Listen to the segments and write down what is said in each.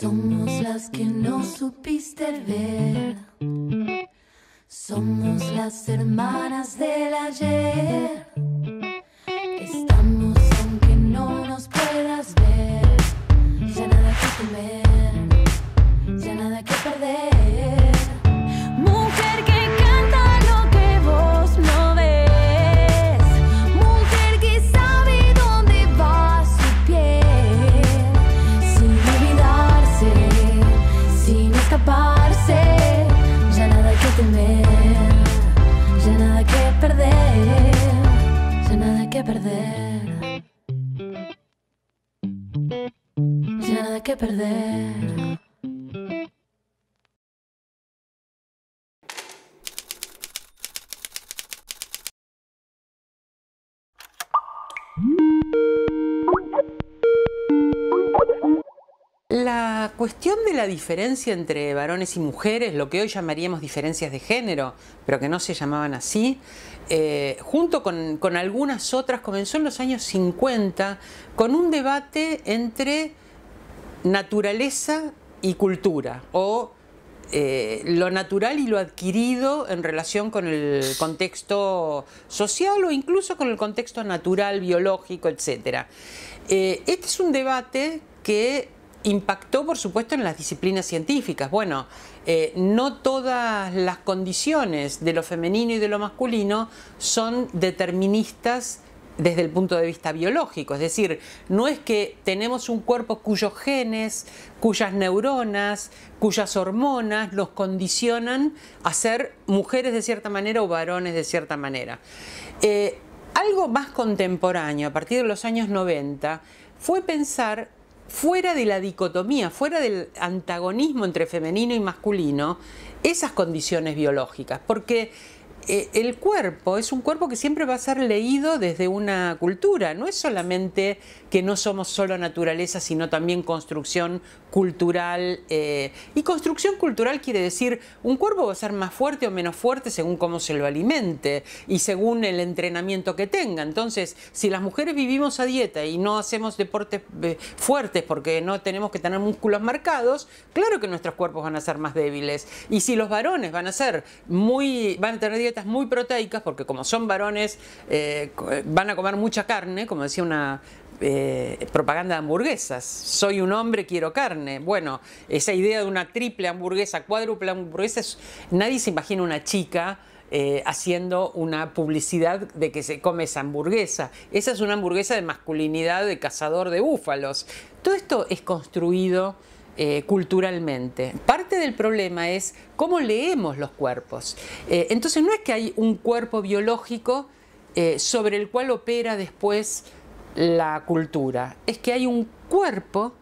Somos las que no supiste ver. Somos las hermanas de perder. La cuestión de la diferencia entre varones y mujeres, lo que hoy llamaríamos diferencias de género, pero que no se llamaban así, eh, junto con algunas otras, comenzó en los años 50 con un debate entre naturaleza y cultura, o eh, lo natural y lo adquirido en relación con el contexto social o incluso con el contexto natural, biológico, etc. Eh, este es un debate que impactó, por supuesto, en las disciplinas científicas. Bueno, eh, no todas las condiciones de lo femenino y de lo masculino son deterministas desde el punto de vista biológico, es decir, no es que tenemos un cuerpo cuyos genes, cuyas neuronas, cuyas hormonas los condicionan a ser mujeres de cierta manera o varones de cierta manera. Eh, algo más contemporáneo, a partir de los años 90, fue pensar fuera de la dicotomía, fuera del antagonismo entre femenino y masculino, esas condiciones biológicas, porque eh, el cuerpo es un cuerpo que siempre va a ser leído desde una cultura, no es solamente que no somos solo naturaleza, sino también construcción cultural. Eh, y construcción cultural quiere decir, un cuerpo va a ser más fuerte o menos fuerte según cómo se lo alimente y según el entrenamiento que tenga. Entonces, si las mujeres vivimos a dieta y no hacemos deportes eh, fuertes porque no tenemos que tener músculos marcados, claro que nuestros cuerpos van a ser más débiles. Y si los varones van a ser muy, van a tener dietas muy proteicas, porque como son varones, eh, van a comer mucha carne, como decía una eh, propaganda de hamburguesas. Soy un hombre, quiero carne. Bueno, esa idea de una triple hamburguesa, cuádruple hamburguesa, nadie se imagina una chica eh, haciendo una publicidad de que se come esa hamburguesa. Esa es una hamburguesa de masculinidad de cazador de búfalos. Todo esto es construido. Eh, culturalmente. Parte del problema es cómo leemos los cuerpos. entonces no es que hay un cuerpo biológico sobre el cual opera después la cultura, es que hay un cuerpo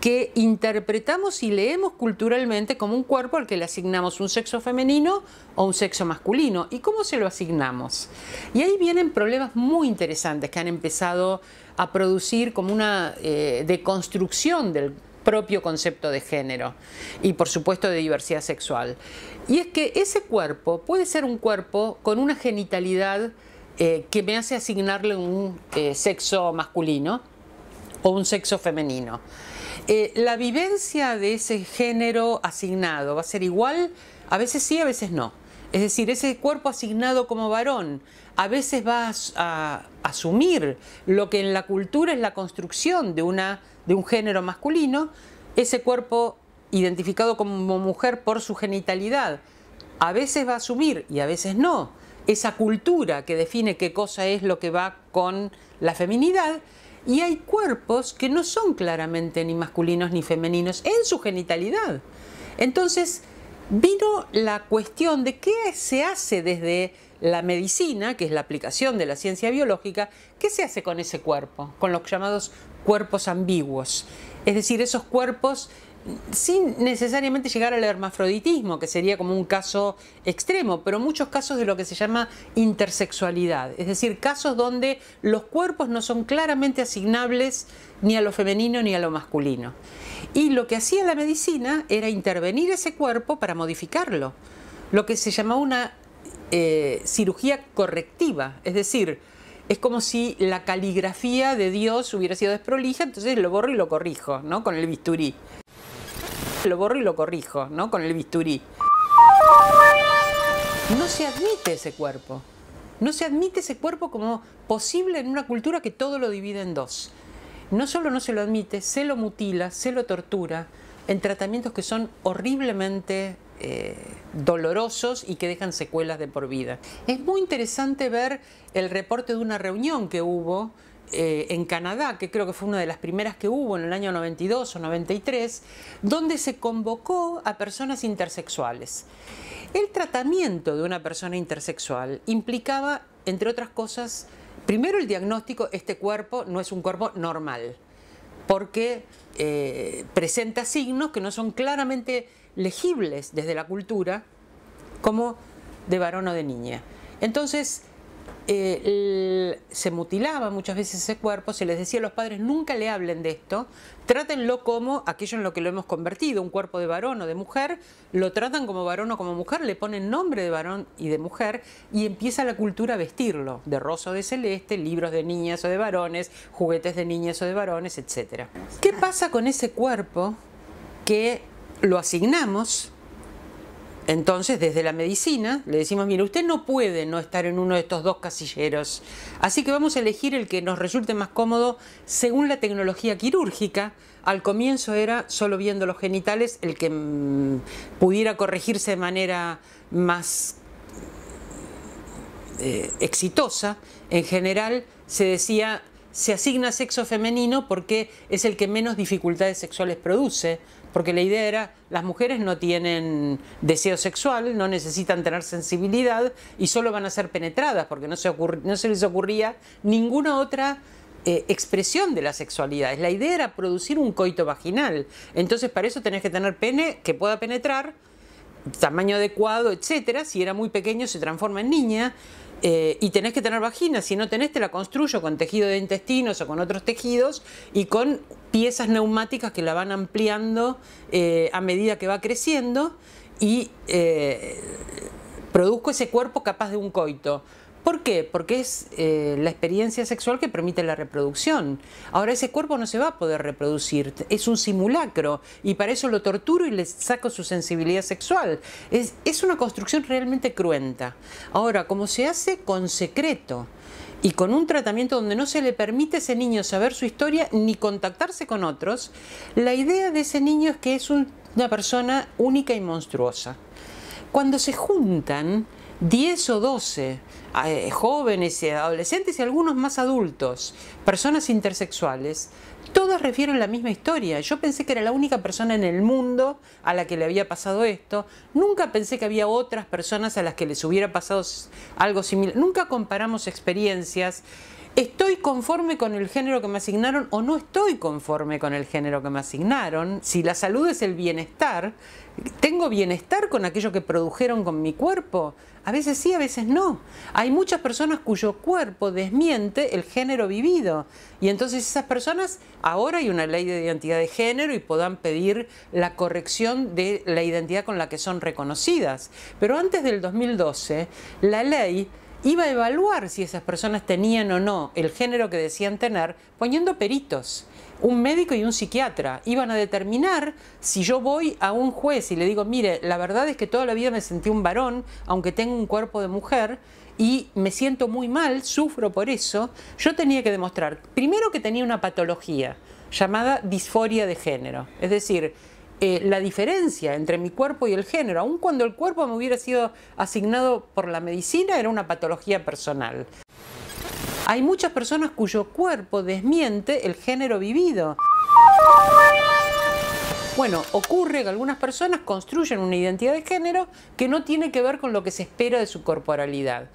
que interpretamos y leemos culturalmente como un cuerpo al que le asignamos un sexo femenino o un sexo masculino. ¿Y cómo se lo asignamos? Y ahí vienen problemas muy interesantes que han empezado a producir como una eh, deconstrucción del propio concepto de género y por supuesto de diversidad sexual. Y es que ese cuerpo puede ser un cuerpo con una genitalidad eh, que me hace asignarle un eh, sexo masculino o un sexo femenino. Eh, la vivencia de ese género asignado va a ser igual, a veces sí, a veces no. Es decir, ese cuerpo asignado como varón a veces va a, asumir lo que en la cultura es la construcción de un género masculino, ese cuerpo identificado como mujer por su genitalidad, a veces va a asumir y a veces no esa cultura que define qué cosa es lo que va con la feminidad, y hay cuerpos que no son claramente ni masculinos ni femeninos en su genitalidad. Entonces vino la cuestión de qué se hace desde la medicina, que es la aplicación de la ciencia biológica, qué se hace con ese cuerpo, con los llamados cuerpos ambiguos. Es decir, esos cuerpos sin necesariamente llegar al hermafroditismo, que sería como un caso extremo, pero muchos casos de lo que se llama intersexualidad, es decir, casos donde los cuerpos no son claramente asignables ni a lo femenino ni a lo masculino. Y lo que hacía la medicina era intervenir ese cuerpo para modificarlo, lo que se llamaba una eh, cirugía correctiva, es decir, es como si la caligrafía de Dios hubiera sido desprolija, entonces lo borro y lo corrijo, ¿no? Con el bisturí. lo borro y lo corrijo, ¿no? Con el bisturí. No se admite ese cuerpo. No se admite ese cuerpo como posible en una cultura que todo lo divide en dos. No solo no se lo admite, se lo mutila, se lo tortura en tratamientos que son horriblemente eh, dolorosos y que dejan secuelas de por vida. Es muy interesante ver el reporte de una reunión que hubo eh, en Canadá, que creo que fue una de las primeras que hubo en el año 92 o 93, donde se convocó a personas intersexuales. El tratamiento de una persona intersexual implicaba, entre otras cosas, primero el diagnóstico, este cuerpo no es un cuerpo normal, porque eh, presenta signos que no son claramente legibles desde la cultura como de varón o de niña. Entonces, eh, se mutilaba muchas veces ese cuerpo, se les decía a los padres nunca le hablen de esto, trátenlo como aquello en lo que lo hemos convertido, un cuerpo de varón o de mujer, lo tratan como varón o como mujer, le ponen nombre de varón y de mujer y empieza la cultura a vestirlo, de rosa o de celeste, libros de niñas o de varones, juguetes de niñas o de varones, etc. ¿Qué pasa con ese cuerpo que lo asignamos entonces, desde la medicina le decimos, mire, usted no puede no estar en uno de estos dos casilleros, así que vamos a elegir el que nos resulte más cómodo según la tecnología quirúrgica. Al comienzo era solo viendo los genitales el que mm, pudiera corregirse de manera más eh, exitosa. En general se decía, se asigna sexo femenino porque es el que menos dificultades sexuales produce, porque la idea era, las mujeres no tienen deseo sexual, no necesitan tener sensibilidad y solo van a ser penetradas, porque no se, no se les ocurría ninguna otra eh, expresión de la sexualidad. La idea era producir un coito vaginal. Entonces para eso tenés que tener pene que pueda penetrar, tamaño adecuado, etcétera. Si era muy pequeño se transforma en niña. Eh, y tenés que tener vagina, si no tenés te la construyo con tejido de intestinos o con otros tejidos y con piezas neumáticas que la van ampliando eh, a medida que va creciendo y eh, produzco ese cuerpo capaz de un coito. ¿Por qué? Porque es eh, la experiencia sexual que permite la reproducción. Ahora ese cuerpo no se va a poder reproducir, es un simulacro y para eso lo torturo y le saco su sensibilidad sexual. Es, una construcción realmente cruenta. Ahora, como se hace con secreto y con un tratamiento donde no se le permite a ese niño saber su historia ni contactarse con otros, la idea de ese niño es que es una persona única y monstruosa. Cuando se juntan, 10 o 12 eh, jóvenes y adolescentes y algunos más adultos, personas intersexuales, todas refieren la misma historia. Yo pensé que era la única persona en el mundo a la que le había pasado esto. Nunca pensé que había otras personas a las que les hubiera pasado algo similar. Nunca comparamos experiencias. ¿Estoy conforme con el género que me asignaron o no estoy conforme con el género que me asignaron? Si la salud es el bienestar, ¿tengo bienestar con aquello que produjeron con mi cuerpo? A veces sí, a veces no. Hay muchas personas cuyo cuerpo desmiente el género vivido. Y entonces esas personas, ahora hay una ley de identidad de género y puedan pedir la corrección de la identidad con la que son reconocidas. Pero antes del 2012, la ley iba a evaluar si esas personas tenían o no el género que decían tener poniendo peritos. Un médico y un psiquiatra iban a determinar si yo voy a un juez y le digo, mire, la verdad es que toda la vida me sentí un varón, aunque tengo un cuerpo de mujer, y me siento muy mal, sufro por eso, yo tenía que demostrar, primero que tenía una patología llamada disforia de género, es decir, eh, la diferencia entre mi cuerpo y el género, aun cuando el cuerpo me hubiera sido asignado por la medicina, era una patología personal. Hay muchas personas cuyo cuerpo desmiente el género vivido. Bueno, ocurre que algunas personas construyen una identidad de género que no tiene que ver con lo que se espera de su corporalidad.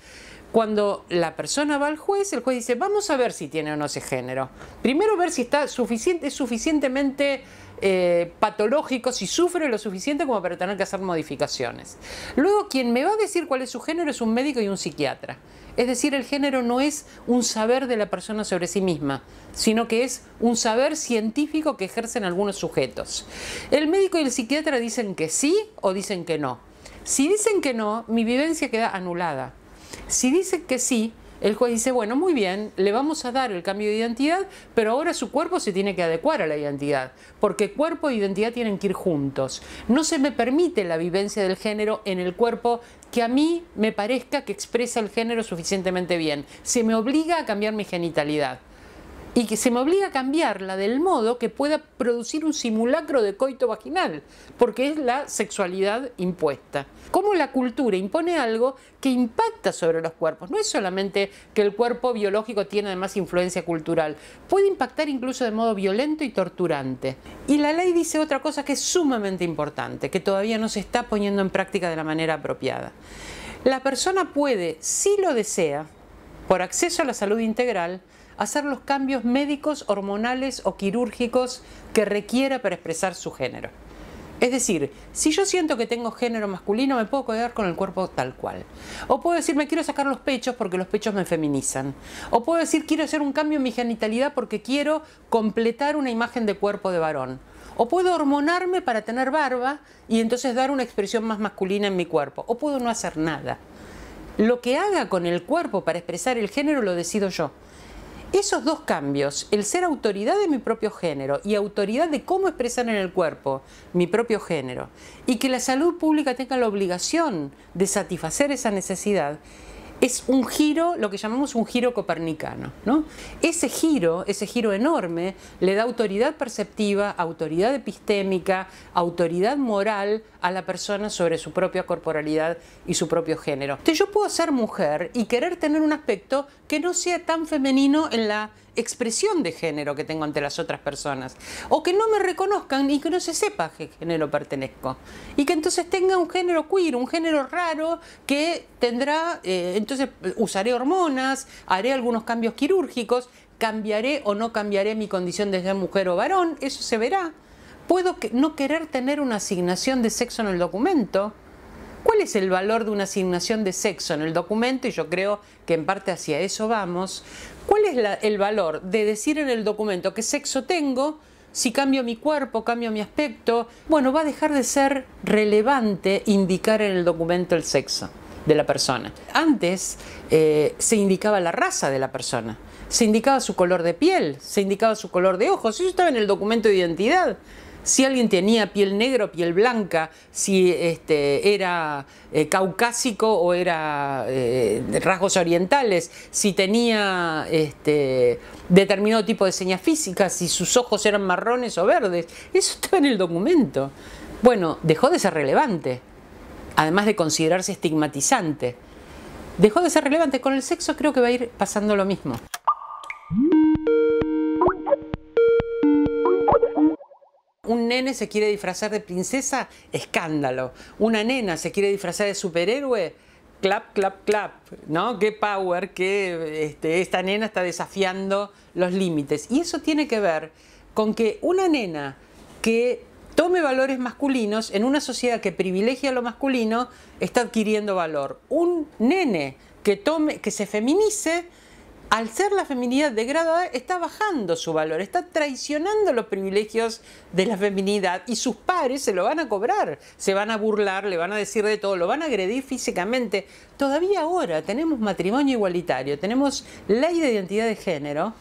Cuando la persona va al juez, el juez dice, vamos a ver si tiene o no ese género. Primero ver si está suficiente, suficientemente patológicos eh, patológico si sufre lo suficiente como para tener que hacer modificaciones. Luego, quien me va a decir cuál es su género es un médico y un psiquiatra. Es decir, el género no es un saber de la persona sobre sí misma, sino que es un saber científico que ejercen algunos sujetos. El médico y el psiquiatra dicen que sí o dicen que no. Si dicen que no, mi vivencia queda anulada. Si dicen que sí, el juez dice, bueno, muy bien, le vamos a dar el cambio de identidad, pero ahora su cuerpo se tiene que adecuar a la identidad, porque cuerpo e identidad tienen que ir juntos. No se me permite la vivencia del género en el cuerpo que a mí me parezca que expresa el género suficientemente bien. Se me obliga a cambiar mi genitalidad y que se me obliga a cambiarla del modo que pueda producir un simulacro de coito vaginal, porque es la sexualidad impuesta. Cómo la cultura impone algo que impacta sobre los cuerpos. No es solamente que el cuerpo biológico tiene además influencia cultural, puede impactar incluso de modo violento y torturante. Y la ley dice otra cosa que es sumamente importante, que todavía no se está poniendo en práctica de la manera apropiada. La persona puede, si lo desea, por acceso a la salud integral, hacer los cambios médicos, hormonales o quirúrgicos que requiera para expresar su género. Es decir, si yo siento que tengo género masculino, me puedo quedar con el cuerpo tal cual. O puedo decir, me quiero sacar los pechos porque los pechos me feminizan. O puedo decir, quiero hacer un cambio en mi genitalidad porque quiero completar una imagen de cuerpo de varón. O puedo hormonarme para tener barba y entonces dar una expresión más masculina en mi cuerpo. O puedo no hacer nada. Lo que haga con el cuerpo para expresar el género lo decido yo. Esos dos cambios, el ser autoridad de mi propio género y autoridad de cómo expresar en el cuerpo mi propio género, y que la salud pública tenga la obligación de satisfacer esa necesidad, es un giro, lo que llamamos un giro copernicano. ¿no? Ese giro, ese giro enorme, le da autoridad perceptiva, autoridad epistémica, autoridad moral a la persona sobre su propia corporalidad y su propio género. Entonces yo puedo ser mujer y querer tener un aspecto que no sea tan femenino en la expresión de género que tengo ante las otras personas. O que no me reconozcan y que no se sepa a qué género pertenezco. Y que entonces tenga un género queer, un género raro que tendrá, eh, entonces usaré hormonas, haré algunos cambios quirúrgicos, cambiaré o no cambiaré mi condición desde mujer o varón, eso se verá. Puedo no querer tener una asignación de sexo en el documento. ¿Cuál es el valor de una asignación de sexo en el documento? Y yo creo que en parte hacia eso vamos. ¿Cuál es el valor de decir en el documento qué sexo tengo? Si cambio mi cuerpo, cambio mi aspecto, bueno, va a dejar de ser relevante indicar en el documento el sexo de la persona. Antes eh, se indicaba la raza de la persona, se indicaba su color de piel, se indicaba su color de ojos, eso estaba en el documento de identidad si alguien tenía piel negra o piel blanca, si este, era eh, caucásico o era eh, de rasgos orientales, si tenía este, determinado tipo de señas físicas, si sus ojos eran marrones o verdes. Eso estaba en el documento. Bueno, dejó de ser relevante, además de considerarse estigmatizante. Dejó de ser relevante. Con el sexo creo que va a ir pasando lo mismo. un nene se quiere disfrazar de princesa, escándalo. Una nena se quiere disfrazar de superhéroe, clap, clap, clap, ¿no? Qué power que este, esta nena está desafiando los límites. Y eso tiene que ver con que una nena que tome valores masculinos en una sociedad que privilegia lo masculino está adquiriendo valor. Un nene que, tome, que se feminice al ser la feminidad degradada, está bajando su valor, está traicionando los privilegios de la feminidad y sus pares se lo van a cobrar, se van a burlar, le van a decir de todo, lo van a agredir físicamente. Todavía ahora tenemos matrimonio igualitario, tenemos ley de identidad de género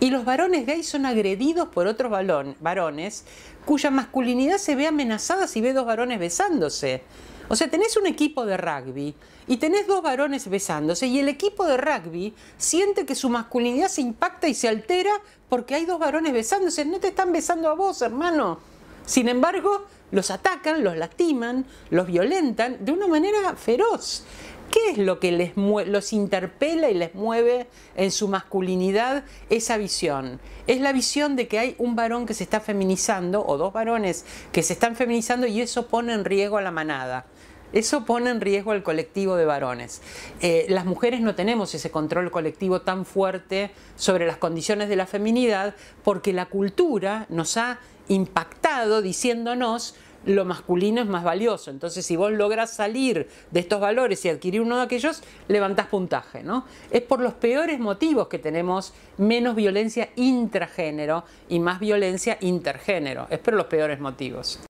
y los varones gays son agredidos por otros varones cuya masculinidad se ve amenazada si ve dos varones besándose. O sea, tenés un equipo de rugby y tenés dos varones besándose y el equipo de rugby siente que su masculinidad se impacta y se altera porque hay dos varones besándose. No te están besando a vos, hermano. Sin embargo, los atacan, los lastiman, los violentan de una manera feroz. ¿Qué es lo que les los interpela y les mueve en su masculinidad esa visión? Es la visión de que hay un varón que se está feminizando o dos varones que se están feminizando y eso pone en riesgo a la manada. Eso pone en riesgo al colectivo de varones. Eh, las mujeres no tenemos ese control colectivo tan fuerte sobre las condiciones de la feminidad porque la cultura nos ha impactado diciéndonos lo masculino es más valioso. Entonces, si vos logras salir de estos valores y adquirir uno de aquellos, levantás puntaje, ¿no? Es por los peores motivos que tenemos menos violencia intragénero y más violencia intergénero. Es por los peores motivos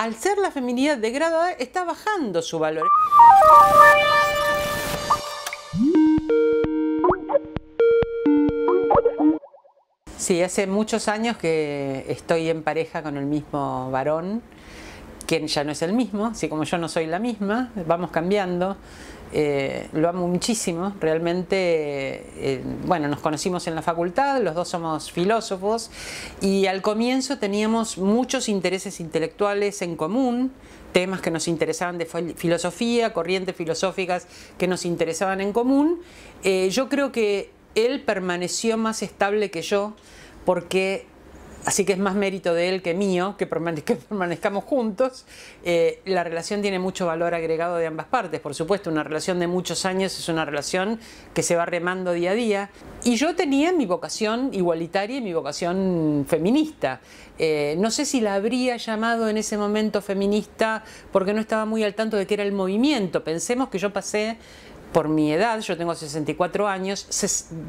al ser la feminidad degradada, está bajando su valor. Sí, hace muchos años que estoy en pareja con el mismo varón, quien ya no es el mismo, así como yo no soy la misma, vamos cambiando. Eh, lo amo muchísimo, realmente, eh, bueno, nos conocimos en la facultad, los dos somos filósofos y al comienzo teníamos muchos intereses intelectuales en común, temas que nos interesaban de filosofía, corrientes filosóficas que nos interesaban en común. Eh, yo creo que él permaneció más estable que yo porque Así que es más mérito de él que mío que, permanezcamos juntos. Eh, la relación tiene mucho valor agregado de ambas partes. Por supuesto, una relación de muchos años es una relación que se va remando día a día. Y yo tenía mi vocación igualitaria y mi vocación feminista. Eh, no sé si la habría llamado en ese momento feminista porque no estaba muy al tanto de qué era el movimiento. Pensemos que yo pasé por mi edad, yo tengo 64 años,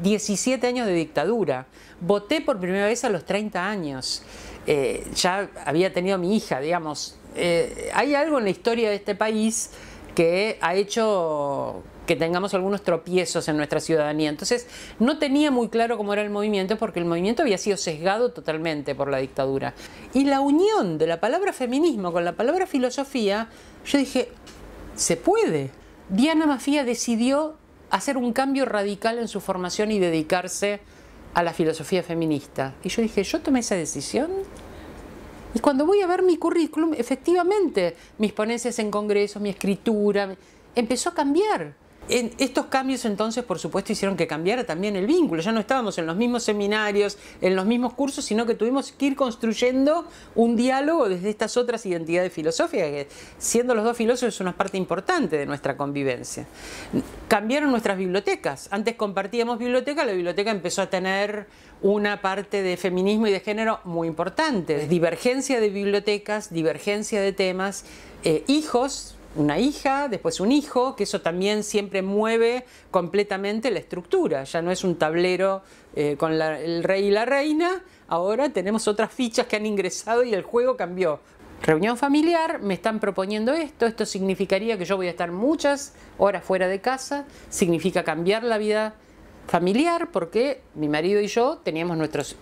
17 años de dictadura. Voté por primera vez a los 30 años. Eh, ya había tenido mi hija, digamos. Eh, hay algo en la historia de este país que ha hecho que tengamos algunos tropiezos en nuestra ciudadanía. Entonces, no tenía muy claro cómo era el movimiento porque el movimiento había sido sesgado totalmente por la dictadura. Y la unión de la palabra feminismo con la palabra filosofía, yo dije, se puede. Diana Mafia decidió hacer un cambio radical en su formación y dedicarse a la filosofía feminista. Y yo dije, yo tomé esa decisión. Y cuando voy a ver mi currículum, efectivamente, mis ponencias en congresos, mi escritura, empezó a cambiar estos cambios entonces, por supuesto, hicieron que cambiara también el vínculo. Ya no estábamos en los mismos seminarios, en los mismos cursos, sino que tuvimos que ir construyendo un diálogo desde estas otras identidades filosóficas, que siendo los dos filósofos es una parte importante de nuestra convivencia. Cambiaron nuestras bibliotecas. Antes compartíamos biblioteca, la biblioteca empezó a tener una parte de feminismo y de género muy importante. Divergencia de bibliotecas, divergencia de temas, eh, hijos una hija, después un hijo, que eso también siempre mueve completamente la estructura. Ya no es un tablero eh, con el rey y la reina, ahora tenemos otras fichas que han ingresado y el juego cambió. Reunión familiar, me están proponiendo esto, esto significaría que yo voy a estar muchas horas fuera de casa, significa cambiar la vida familiar porque mi marido y yo teníamos nuestros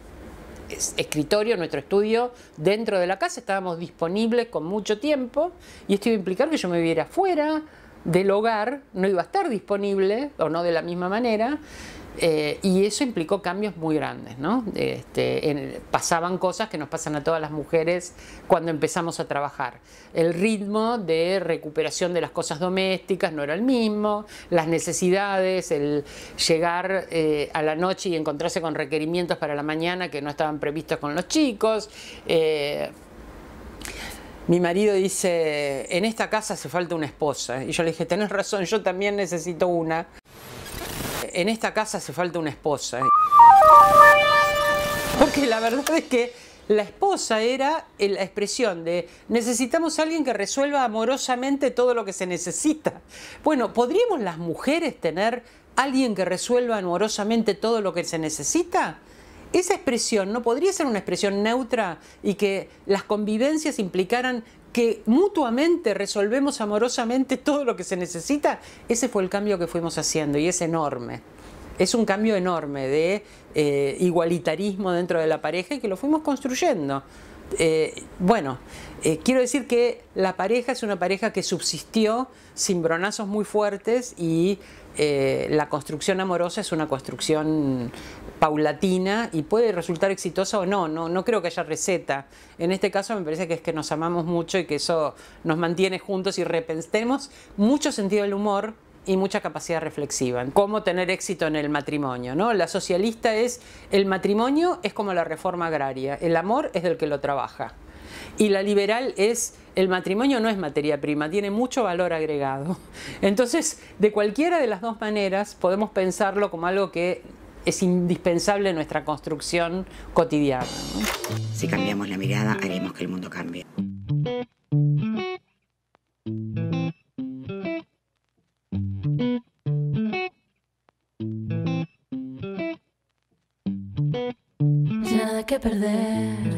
escritorio, nuestro estudio, dentro de la casa, estábamos disponibles con mucho tiempo y esto iba a implicar que yo me viera fuera del hogar, no iba a estar disponible o no de la misma manera eh, y eso implicó cambios muy grandes, ¿no? Este, pasaban cosas que nos pasan a todas las mujeres cuando empezamos a trabajar. El ritmo de recuperación de las cosas domésticas no era el mismo, las necesidades, el llegar eh, a la noche y encontrarse con requerimientos para la mañana que no estaban previstos con los chicos. Eh, mi marido dice, en esta casa hace falta una esposa. Y yo le dije, tenés razón, yo también necesito una, en esta casa hace falta una esposa. ¿eh? Porque la verdad es que la esposa era eh, la expresión de necesitamos a alguien que resuelva amorosamente todo lo que se necesita. Bueno, ¿podríamos las mujeres tener alguien que resuelva amorosamente todo lo que se necesita? esa expresión no podría ser una expresión neutra y que las convivencias implicaran que mutuamente resolvemos amorosamente todo lo que se necesita. Ese fue el cambio que fuimos haciendo y es enorme. Es un cambio enorme de eh, igualitarismo dentro de la pareja y que lo fuimos construyendo. Eh, bueno, eh, quiero decir que la pareja es una pareja que subsistió sin bronazos muy fuertes y la construcción amorosa es una construcción paulatina y puede resultar exitosa o no, no, no creo que haya receta. En este caso me parece que es que nos amamos mucho y que eso nos mantiene juntos y repensemos mucho sentido del humor, y mucha capacidad reflexiva. Cómo tener éxito en el matrimonio, ¿no? La socialista es el matrimonio es como la reforma agraria, el amor es del que lo trabaja. Y la liberal es el matrimonio no es materia prima, tiene mucho valor agregado. Entonces, de cualquiera de las dos maneras podemos pensarlo como algo que es indispensable nuestra construcción cotidiana. Si cambiamos la mirada, haremos que el mundo cambie. Nada que perder.